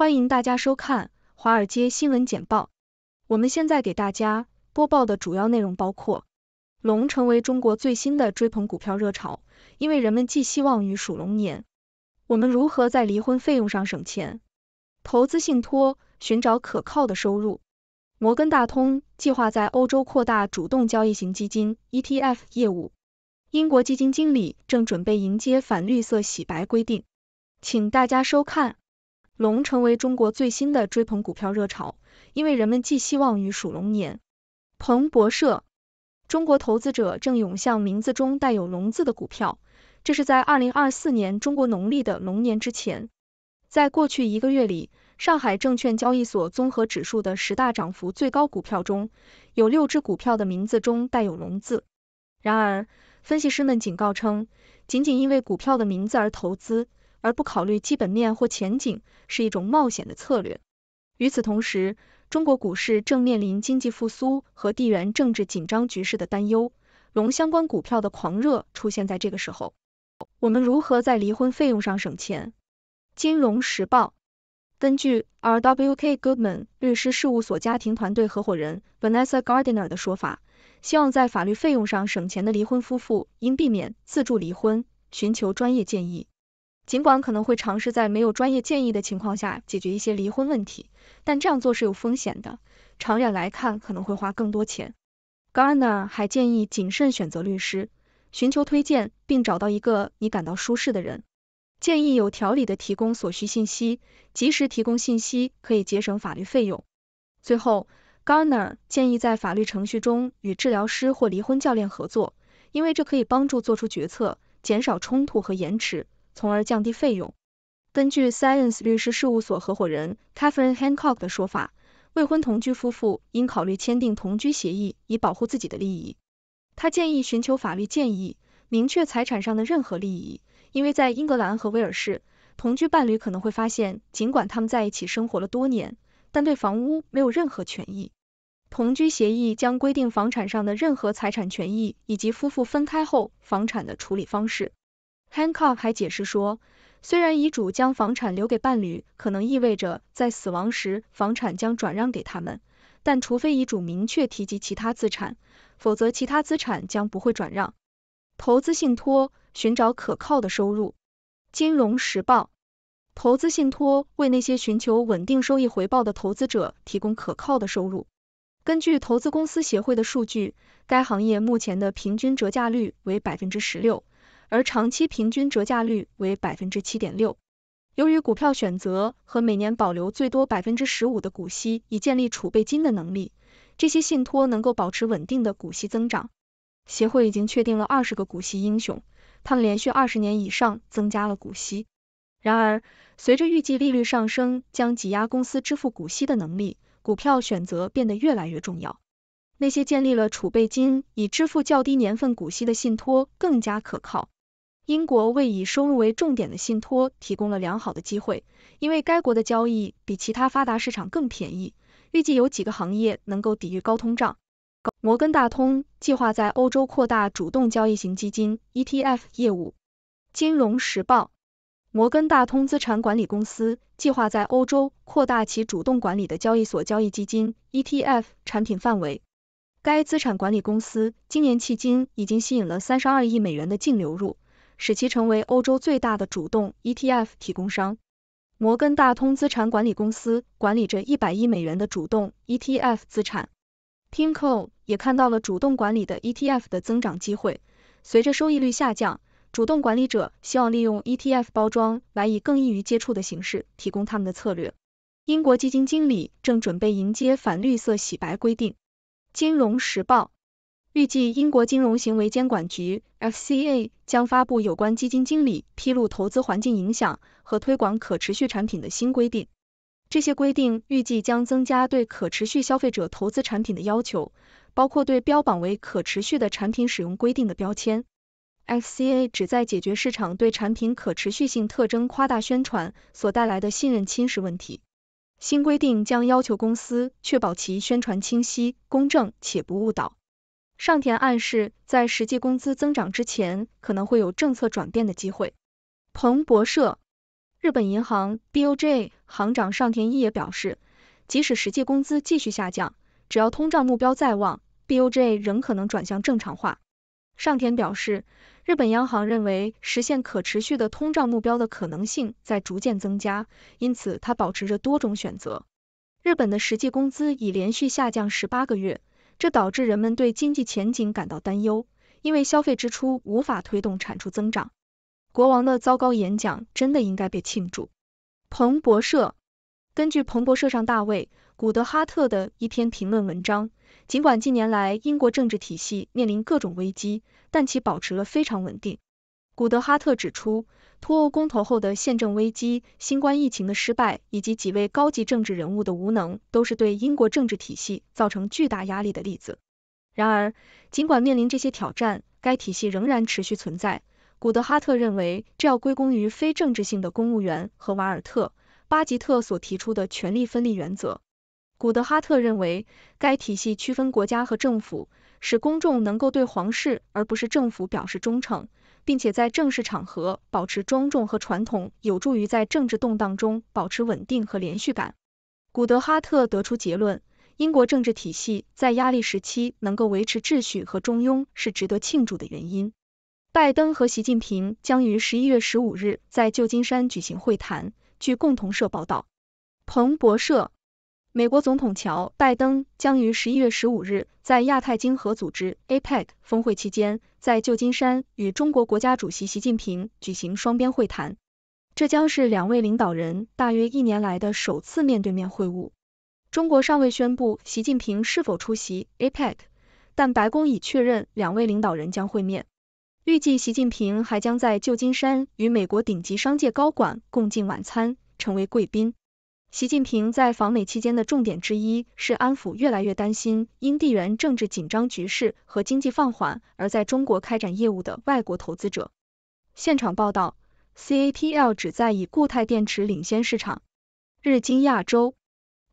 欢迎大家收看《华尔街新闻简报》。我们现在给大家播报的主要内容包括：龙成为中国最新的追捧股票热潮，因为人们寄希望于鼠龙年。我们如何在离婚费用上省钱？投资信托寻找可靠的收入。摩根大通计划在欧洲扩大主动交易型基金 （ETF） 业务。英国基金经理正准备迎接反绿色洗白规定。请大家收看。龙成为中国最新的追捧股票热潮，因为人们寄希望于鼠龙年。彭博社：中国投资者正涌向名字中带有“龙”字的股票，这是在二零二四年中国农历的龙年之前。在过去一个月里，上海证券交易所综合指数的十大涨幅最高股票中有六只股票的名字中带有“龙”字。然而，分析师们警告称，仅仅因为股票的名字而投资。而不考虑基本面或前景，是一种冒险的策略。与此同时，中国股市正面临经济复苏和地缘政治紧张局势的担忧，龙相关股票的狂热出现在这个时候。我们如何在离婚费用上省钱？金融时报根据 R W K Goodman 律师事务所家庭团队合伙人 Vanessa Gardner i 的说法，希望在法律费用上省钱的离婚夫妇应避免自助离婚，寻求专业建议。尽管可能会尝试在没有专业建议的情况下解决一些离婚问题，但这样做是有风险的。长远来看，可能会花更多钱。Garner 还建议谨慎选择律师，寻求推荐并找到一个你感到舒适的人。建议有条理地提供所需信息，及时提供信息可以节省法律费用。最后，Garner 建议在法律程序中与治疗师或离婚教练合作，因为这可以帮助做出决策，减少冲突和延迟。从而降低费用。根据 Science 律师事务所合伙人 Catherine Hancock 的说法，未婚同居夫妇应考虑签订同居协议以保护自己的利益。他建议寻求法律建议，明确财产上的任何利益，因为在英格兰和威尔士，同居伴侣可能会发现，尽管他们在一起生活了多年，但对房屋没有任何权益。同居协议将规定房产上的任何财产权益以及夫妇分开后房产的处理方式。Hancock 还解释说，虽然遗嘱将房产留给伴侣，可能意味着在死亡时房产将转让给他们，但除非遗嘱明确提及其他资产，否则其他资产将不会转让。投资信托寻找可靠的收入。金融时报，投资信托为那些寻求稳定收益回报的投资者提供可靠的收入。根据投资公司协会的数据，该行业目前的平均折价率为百分之十六。而长期平均折价率为百分之七点六。由于股票选择和每年保留最多百分之十五的股息以建立储备金的能力，这些信托能够保持稳定的股息增长。协会已经确定了二十个股息英雄，他们连续二十年以上增加了股息。然而，随着预计利率上升将挤压公司支付股息的能力，股票选择变得越来越重要。那些建立了储备金以支付较低年份股息的信托更加可靠。英国为以收入为重点的信托提供了良好的机会，因为该国的交易比其他发达市场更便宜。预计有几个行业能够抵御高通胀。摩根大通计划在欧洲扩大主动交易型基金 （ETF） 业务。金融时报：摩根大通资产管理公司计划在欧洲扩大其主动管理的交易所交易基金 （ETF） 产品范围。该资产管理公司今年迄今已经吸引了三十二亿美元的净流入。使其成为欧洲最大的主动 ETF 提供商。摩根大通资产管理公司管理着一百亿美元的主动 ETF 资产。Pingco 也看到了主动管理的 ETF 的增长机会。随着收益率下降，主动管理者希望利用 ETF 包装来以更易于接触的形式提供他们的策略。英国基金经理正准备迎接反绿色洗白规定。《金融时报》预计英国金融行为监管局 （FCA） 将发布有关基金经理披露投资环境影响和推广可持续产品的新规定。这些规定预计将增加对可持续消费者投资产品的要求，包括对标榜为可持续的产品使用规定的标签。FCA 旨在解决市场对产品可持续性特征夸大宣传所带来的信任侵蚀问题。新规定将要求公司确保其宣传清晰、公正且不误导。上田暗示，在实际工资增长之前，可能会有政策转变的机会。彭博社，日本银行 BOJ 行长上田一也表示，即使实际工资继续下降，只要通胀目标在望，BOJ 仍可能转向正常化。上田表示，日本央行认为实现可持续的通胀目标的可能性在逐渐增加，因此他保持着多种选择。日本的实际工资已连续下降十八个月。这导致人们对经济前景感到担忧，因为消费支出无法推动产出增长。国王的糟糕演讲真的应该被庆祝。彭博社根据彭博社上大卫古德哈特的一篇评论文章，尽管近年来英国政治体系面临各种危机，但其保持了非常稳定。古德哈特指出。脱欧公投后的宪政危机、新冠疫情的失败，以及几位高级政治人物的无能，都是对英国政治体系造成巨大压力的例子。然而，尽管面临这些挑战，该体系仍然持续存在。古德哈特认为，这要归功于非政治性的公务员和瓦尔特·巴吉特所提出的权力分立原则。古德哈特认为，该体系区分国家和政府，使公众能够对皇室而不是政府表示忠诚。并且在正式场合保持庄重和传统，有助于在政治动荡中保持稳定和连续感。古德哈特得出结论，英国政治体系在压力时期能够维持秩序和中庸是值得庆祝的原因。拜登和习近平将于十一月十五日在旧金山举行会谈。据共同社报道，彭博社。美国总统乔·拜登将于十一月十五日在亚太经合组织 （APEC） 峰会期间，在旧金山与中国国家主席习近平举行双边会谈。这将是两位领导人大约一年来的首次面对面会晤。中国尚未宣布习近平是否出席 APEC，但白宫已确认两位领导人将会面。预计习近平还将在旧金山与美国顶级商界高管共进晚餐，成为贵宾。习近平在访美期间的重点之一是安抚越来越担心因地缘政治紧张局势和经济放缓而在中国开展业务的外国投资者。现场报道，CATL 旨在以固态电池领先市场。日经亚洲，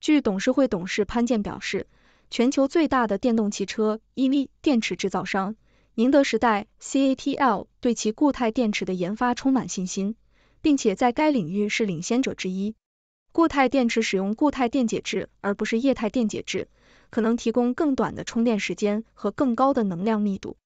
据董事会董事潘健表示，全球最大的电动汽车 EV 电池制造商宁德时代 CATL 对其固态电池的研发充满信心，并且在该领域是领先者之一。固态电池使用固态电解质而不是液态电解质，可能提供更短的充电时间和更高的能量密度。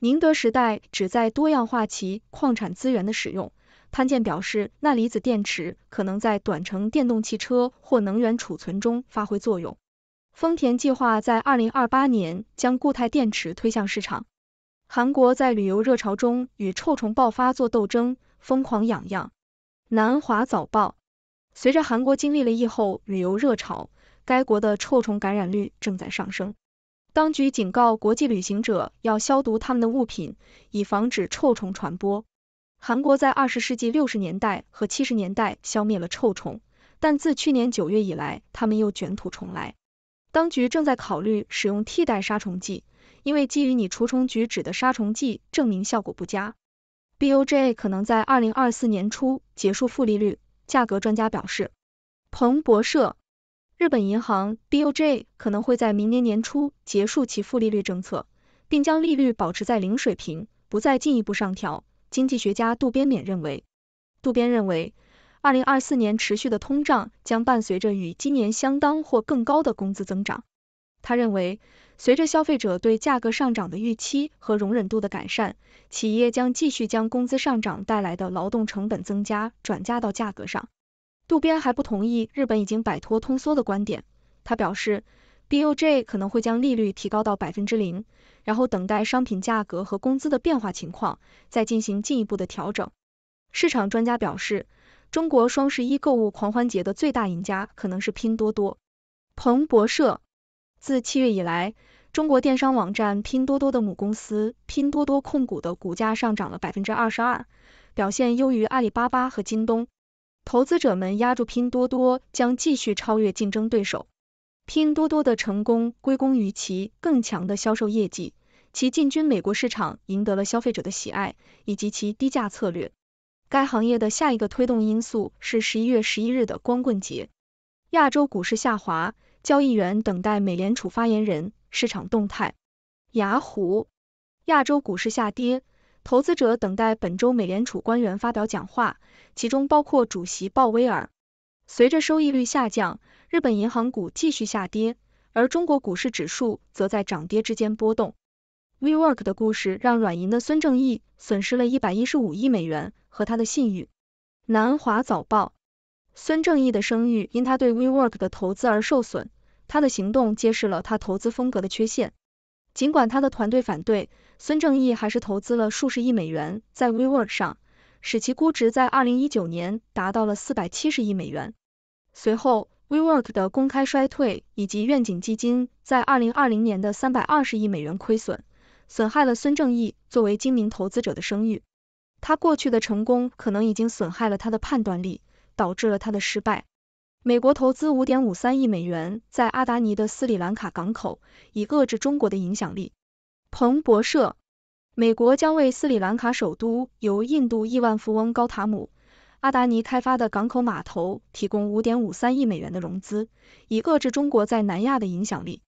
宁德时代旨在多样化其矿产资源的使用。潘健表示，钠离子电池可能在短程电动汽车或能源储存中发挥作用。丰田计划在二零二八年将固态电池推向市场。韩国在旅游热潮中与臭虫爆发做斗争，疯狂痒痒。南华早报。随着韩国经历了疫后旅游热潮，该国的臭虫感染率正在上升。当局警告国际旅行者要消毒他们的物品，以防止臭虫传播。韩国在二十世纪六十年代和七十年代消灭了臭虫，但自去年九月以来，他们又卷土重来。当局正在考虑使用替代杀虫剂，因为基于你除虫菊酯的杀虫剂证明效果不佳。BOJ 可能在二零二四年初结束负利率。价格专家表示，彭博社，日本银行 B U J 可能会在明年年初结束其负利率政策，并将利率保持在零水平，不再进一步上调。经济学家渡边勉认为，渡边认为，二零二四年持续的通胀将伴随着与今年相当或更高的工资增长。他认为，随着消费者对价格上涨的预期和容忍度的改善，企业将继续将工资上涨带来的劳动成本增加转嫁到价格上。渡边还不同意日本已经摆脱通缩的观点。他表示，B o J 可能会将利率提高到百分之零，然后等待商品价格和工资的变化情况，再进行进一步的调整。市场专家表示，中国双十一购物狂欢节的最大赢家可能是拼多多。彭博社。自七月以来，中国电商网站拼多多的母公司拼多多控股的股价上涨了百分之二十二，表现优于阿里巴巴和京东。投资者们押注拼多多将继续超越竞争对手。拼多多的成功归功于其更强的销售业绩，其进军美国市场赢得了消费者的喜爱，以及其低价策略。该行业的下一个推动因素是十一月十一日的光棍节。亚洲股市下滑。交易员等待美联储发言人市场动态。雅虎，亚洲股市下跌，投资者等待本周美联储官员发表讲话，其中包括主席鲍威尔。随着收益率下降，日本银行股继续下跌，而中国股市指数则在涨跌之间波动。WeWork 的故事让软银的孙正义损失了一百一十五亿美元和他的信誉。南华早报，孙正义的声誉因他对 WeWork 的投资而受损。他的行动揭示了他投资风格的缺陷。尽管他的团队反对，孙正义还是投资了数十亿美元在 WeWork 上，使其估值在2019年达到了470亿美元。随后，WeWork 的公开衰退以及愿景基金在2020年的320亿美元亏损，损害了孙正义作为精明投资者的声誉。他过去的成功可能已经损害了他的判断力，导致了他的失败。美国投资五点五三亿美元在阿达尼的斯里兰卡港口，以遏制中国的影响力。彭博社：美国将为斯里兰卡首都由印度亿万富翁高塔姆·阿达尼开发的港口码头提供五点五三亿美元的融资，以遏制中国在南亚的影响力。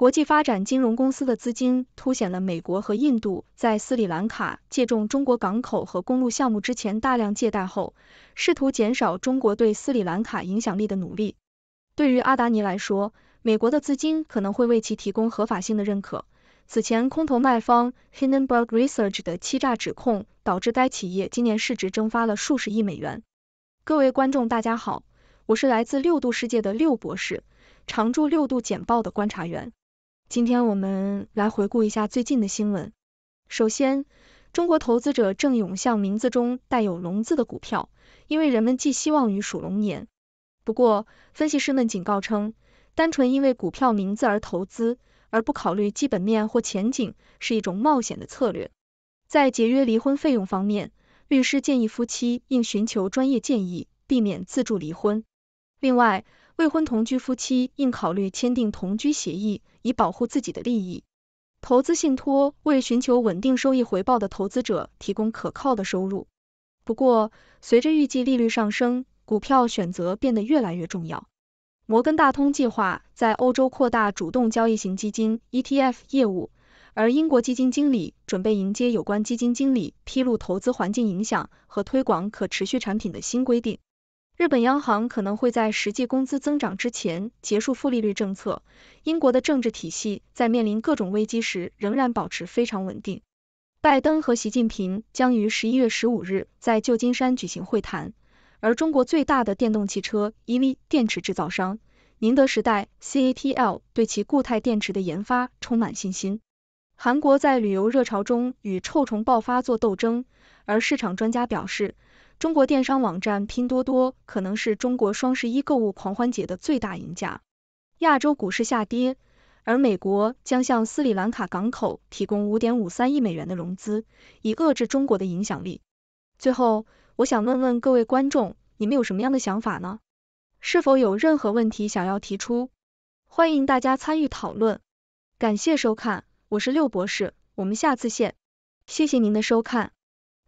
国际发展金融公司的资金凸显了美国和印度在斯里兰卡借重中国港口和公路项目之前大量借贷后，试图减少中国对斯里兰卡影响力的努力。对于阿达尼来说，美国的资金可能会为其提供合法性的认可。此前，空头卖方 h i n d e n b u r g Research 的欺诈指控导致该企业今年市值蒸发了数十亿美元。各位观众，大家好，我是来自六度世界的六博士，常驻六度简报的观察员。今天我们来回顾一下最近的新闻。首先，中国投资者正涌向名字中带有“龙”字的股票，因为人们寄希望于属龙年。不过，分析师们警告称，单纯因为股票名字而投资，而不考虑基本面或前景，是一种冒险的策略。在节约离婚费用方面，律师建议夫妻应寻求专业建议，避免自助离婚。另外，未婚同居夫妻应考虑签订同居协议，以保护自己的利益。投资信托为寻求稳定收益回报的投资者提供可靠的收入。不过，随着预计利率上升，股票选择变得越来越重要。摩根大通计划在欧洲扩大主动交易型基金 （ETF） 业务，而英国基金经理准备迎接有关基金经理披露投资环境影响和推广可持续产品的新规定。日本央行可能会在实际工资增长之前结束负利率政策。英国的政治体系在面临各种危机时仍然保持非常稳定。拜登和习近平将于十一月十五日在旧金山举行会谈。而中国最大的电动汽车 EV 电池制造商宁德时代 CATL 对其固态电池的研发充满信心。韩国在旅游热潮中与臭虫爆发作斗争，而市场专家表示。中国电商网站拼多多可能是中国双十一购物狂欢节的最大赢家。亚洲股市下跌，而美国将向斯里兰卡港口提供五点五三亿美元的融资，以遏制中国的影响力。最后，我想问问各位观众，你们有什么样的想法呢？是否有任何问题想要提出？欢迎大家参与讨论。感谢收看，我是六博士，我们下次见。谢谢您的收看。